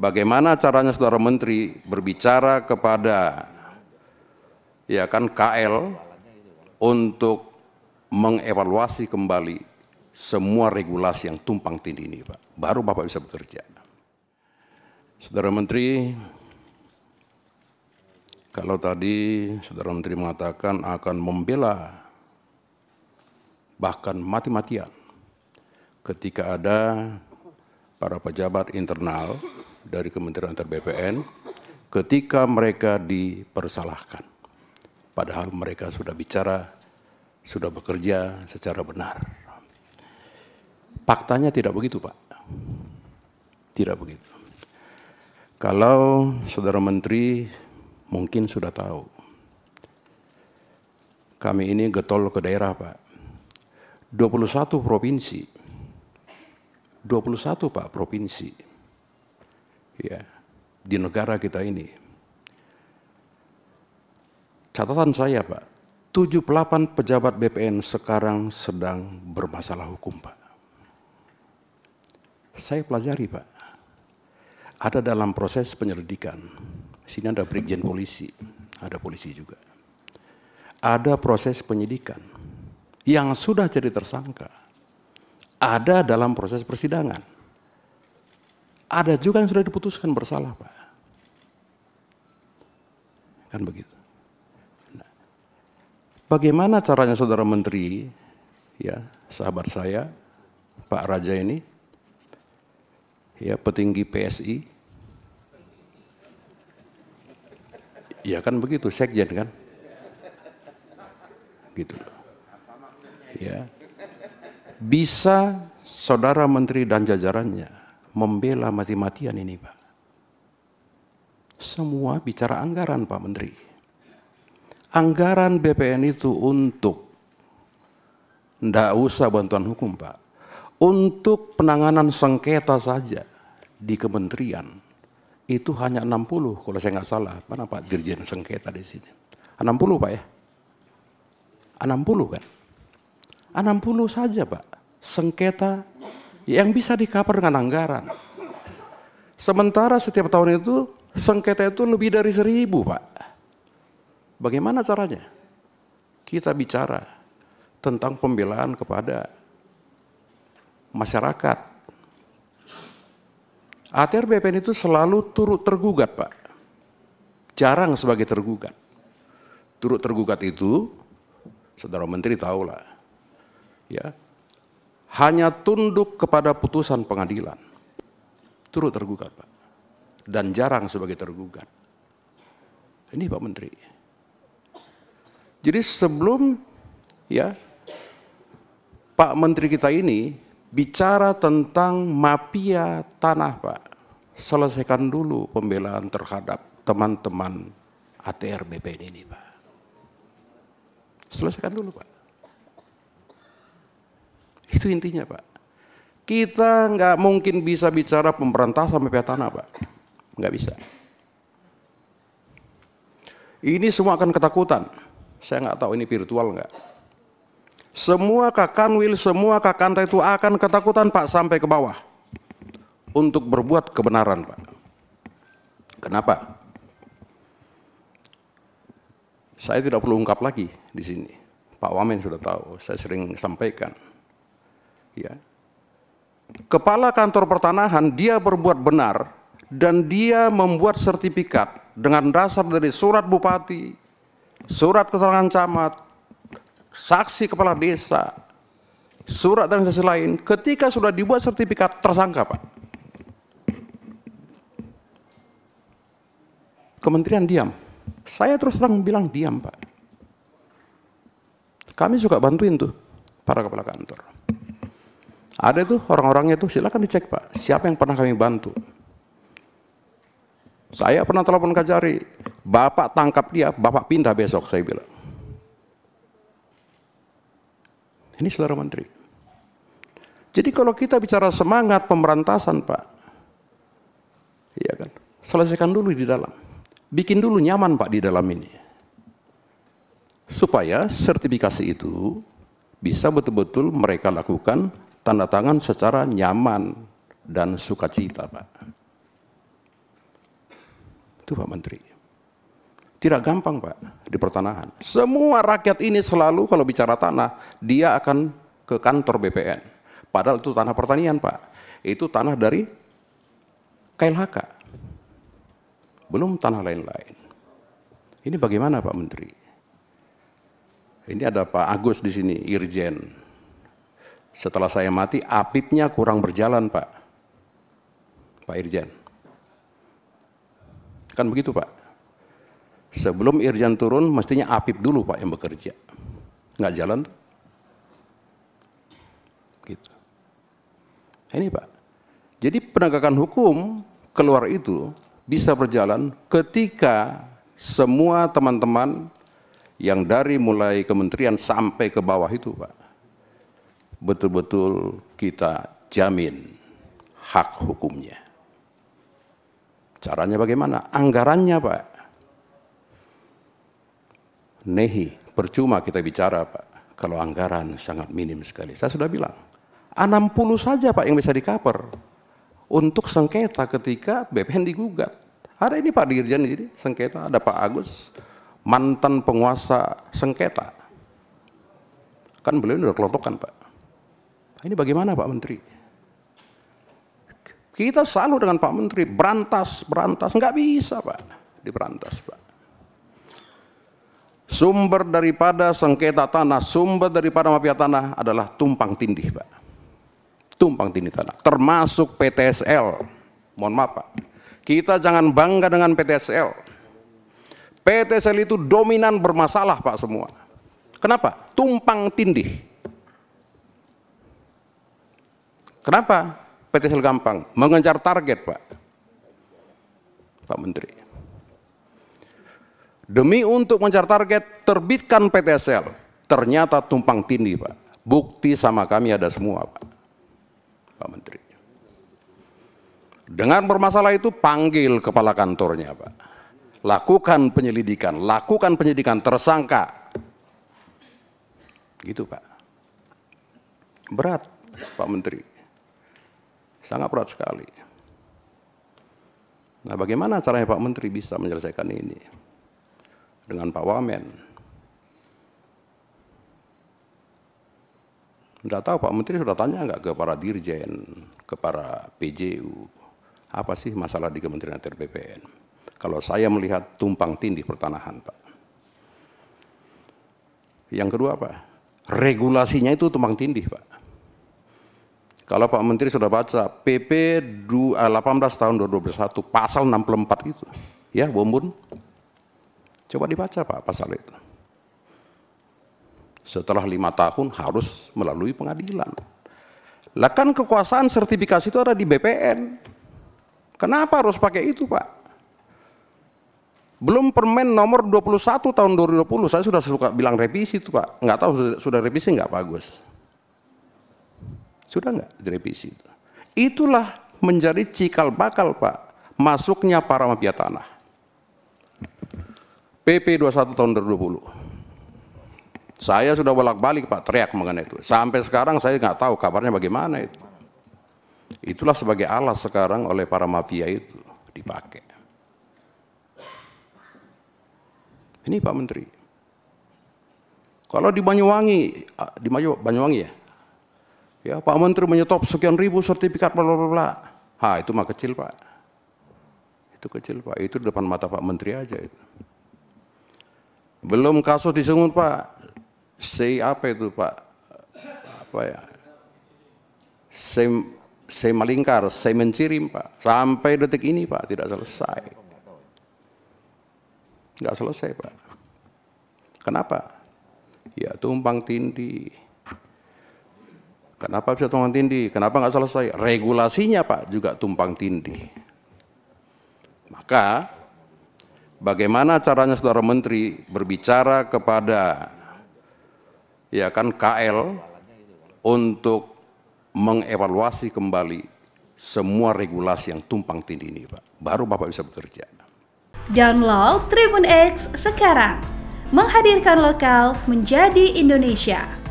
Bagaimana caranya saudara menteri berbicara kepada ya kan KL untuk mengevaluasi kembali semua regulasi yang tumpang tindih ini, Pak. Baru Bapak bisa bekerja. Saudara Menteri, kalau tadi Saudara Menteri mengatakan akan membela bahkan mati-matian ketika ada para pejabat internal dari Kementerian Antar BPN ketika mereka dipersalahkan. Padahal mereka sudah bicara, sudah bekerja secara benar. Faktanya tidak begitu, Pak. Tidak begitu. Kalau Saudara Menteri mungkin sudah tahu, kami ini getol ke daerah, Pak. 21 provinsi, 21 Pak provinsi, ya di negara kita ini. Catatan saya Pak, 78 pejabat BPN sekarang sedang bermasalah hukum Pak. Saya pelajari Pak, ada dalam proses penyelidikan. Sini ada brigjen polisi, ada polisi juga. Ada proses penyidikan yang sudah jadi tersangka. Ada dalam proses persidangan ada juga yang sudah diputuskan bersalah, Pak. Kan begitu. Nah, bagaimana caranya saudara menteri, ya, sahabat saya, Pak Raja ini, ya, petinggi PSI, Ya kan begitu, sekjen kan. Gitu Ya. Bisa saudara menteri dan jajarannya membela mati-matian ini Pak. Semua bicara anggaran Pak Menteri. Anggaran BPN itu untuk, tidak usah bantuan hukum Pak, untuk penanganan sengketa saja di kementerian itu hanya 60 kalau saya nggak salah mana Pak Dirjen sengketa di sini 60 Pak ya 60 kan 60 saja Pak sengketa yang bisa di dengan anggaran. Sementara setiap tahun itu sengketa itu lebih dari seribu Pak. Bagaimana caranya? Kita bicara tentang pembelaan kepada masyarakat. ATR BPN itu selalu turut tergugat Pak. Jarang sebagai tergugat. Turut tergugat itu, saudara menteri tahulah. Ya, hanya tunduk kepada putusan pengadilan. Turut tergugat, Pak. Dan jarang sebagai tergugat. Ini Pak Menteri. Jadi sebelum ya Pak Menteri kita ini bicara tentang mafia tanah, Pak. Selesaikan dulu pembelaan terhadap teman-teman ATR BPN ini, Pak. Selesaikan dulu, Pak. Itu intinya Pak. Kita nggak mungkin bisa bicara pemerintah sampai pihak tanah Pak. Nggak bisa. Ini semua akan ketakutan. Saya nggak tahu ini virtual nggak. Semua kakanwil, semua kakanta itu akan ketakutan Pak sampai ke bawah. Untuk berbuat kebenaran Pak. Kenapa? Saya tidak perlu ungkap lagi di sini. Pak Wamen sudah tahu, saya sering sampaikan ya, kepala kantor pertanahan dia berbuat benar dan dia membuat sertifikat dengan dasar dari surat bupati, surat keterangan camat, saksi kepala desa, surat dan sesuatu lain, ketika sudah dibuat sertifikat tersangka Pak. Kementerian diam. Saya terus terang bilang diam Pak. Kami suka bantuin tuh para kepala kantor. Ada itu orang-orangnya itu silakan dicek Pak, siapa yang pernah kami bantu. Saya pernah telepon Kajari, Bapak tangkap dia, Bapak pindah besok, saya bilang. Ini selera menteri. Jadi kalau kita bicara semangat pemberantasan Pak, ya kan, selesaikan dulu di dalam. Bikin dulu nyaman Pak di dalam ini. Supaya sertifikasi itu bisa betul-betul mereka lakukan tanda tangan secara nyaman dan sukacita, Pak. Itu Pak Menteri. Tidak gampang, Pak, di pertanahan. Semua rakyat ini selalu kalau bicara tanah, dia akan ke kantor BPN. Padahal itu tanah pertanian, Pak. Itu tanah dari KLHK. Belum tanah lain-lain. Ini bagaimana Pak Menteri? Ini ada Pak Agus di sini, Irjen. Setelah saya mati, apipnya kurang berjalan, Pak. Pak Irjen. Kan begitu, Pak. Sebelum Irjen turun, mestinya apip dulu, Pak, yang bekerja. Nggak jalan. Gitu. Ini, Pak. Jadi penegakan hukum keluar itu bisa berjalan ketika semua teman-teman yang dari mulai kementerian sampai ke bawah itu, Pak, betul-betul kita jamin hak hukumnya. Caranya bagaimana? Anggarannya Pak. Nehi, percuma kita bicara Pak. Kalau anggaran sangat minim sekali. Saya sudah bilang, 60 saja Pak yang bisa di cover. Untuk sengketa ketika BPN digugat. Ada ini Pak Dirjen jadi sengketa, ada Pak Agus, mantan penguasa sengketa. Kan beliau sudah kelontokan Pak ini bagaimana Pak Menteri? Kita selalu dengan Pak Menteri, berantas, berantas. Nggak bisa Pak, diberantas Pak. Sumber daripada sengketa tanah, sumber daripada mafia tanah adalah tumpang tindih Pak. Tumpang tindih tanah, termasuk PTSL. Mohon maaf Pak, kita jangan bangga dengan PTSL. PTSL itu dominan bermasalah Pak semua. Kenapa? Tumpang tindih Kenapa PT Sel gampang? Mengejar target, Pak. Pak Menteri. Demi untuk mengejar target, terbitkan PT Ternyata tumpang tindih, Pak. Bukti sama kami ada semua, Pak. Pak Menteri. Dengan bermasalah itu panggil kepala kantornya, Pak. Lakukan penyelidikan, lakukan penyidikan tersangka. Gitu, Pak. Berat, Pak Menteri. Sangat berat sekali. Nah bagaimana caranya Pak Menteri bisa menyelesaikan ini? Dengan Pak Wamen. Tidak tahu Pak Menteri sudah tanya nggak ke para dirjen, ke para PJU, apa sih masalah di Kementerian ATR Kalau saya melihat tumpang tindih pertanahan Pak. Yang kedua apa? Regulasinya itu tumpang tindih Pak. Kalau Pak Menteri sudah baca PP 18 eh, tahun 2021 pasal 64 itu. Ya, Bombun. Coba dibaca Pak pasal itu. Setelah lima tahun harus melalui pengadilan. Lah kan kekuasaan sertifikasi itu ada di BPN. Kenapa harus pakai itu Pak? Belum permen nomor 21 tahun 2020, saya sudah suka bilang revisi itu Pak. Nggak tahu sudah revisi nggak Pak Agus? Sudah nggak direvisi? Itulah menjadi cikal bakal Pak masuknya para mafia tanah. PP 21 tahun 2020. Saya sudah bolak-balik Pak teriak mengenai itu. Sampai sekarang saya nggak tahu kabarnya bagaimana itu. Itulah sebagai alas sekarang oleh para mafia itu dipakai. Ini Pak Menteri. Kalau di Banyuwangi, di Banyuwangi ya, Ya, Pak Menteri menyetop sekian ribu sertifikat bla bla bla. Ha, itu mah kecil, Pak. Itu kecil, Pak. Itu depan mata Pak Menteri aja itu. Belum kasus disengut, Pak. Si apa itu, Pak? Apa ya? saya saya melingkar, saya mencirim, Pak. Sampai detik ini, Pak, tidak selesai. Enggak selesai, Pak. Kenapa? Ya tumpang tindih Kenapa bisa tumpang tindih? Kenapa nggak selesai? Regulasinya Pak juga tumpang tindih. Maka bagaimana caranya saudara menteri berbicara kepada ya kan KL untuk mengevaluasi kembali semua regulasi yang tumpang tindih ini Pak. Baru Bapak bisa bekerja. Download Tribun X sekarang. Menghadirkan lokal menjadi Indonesia.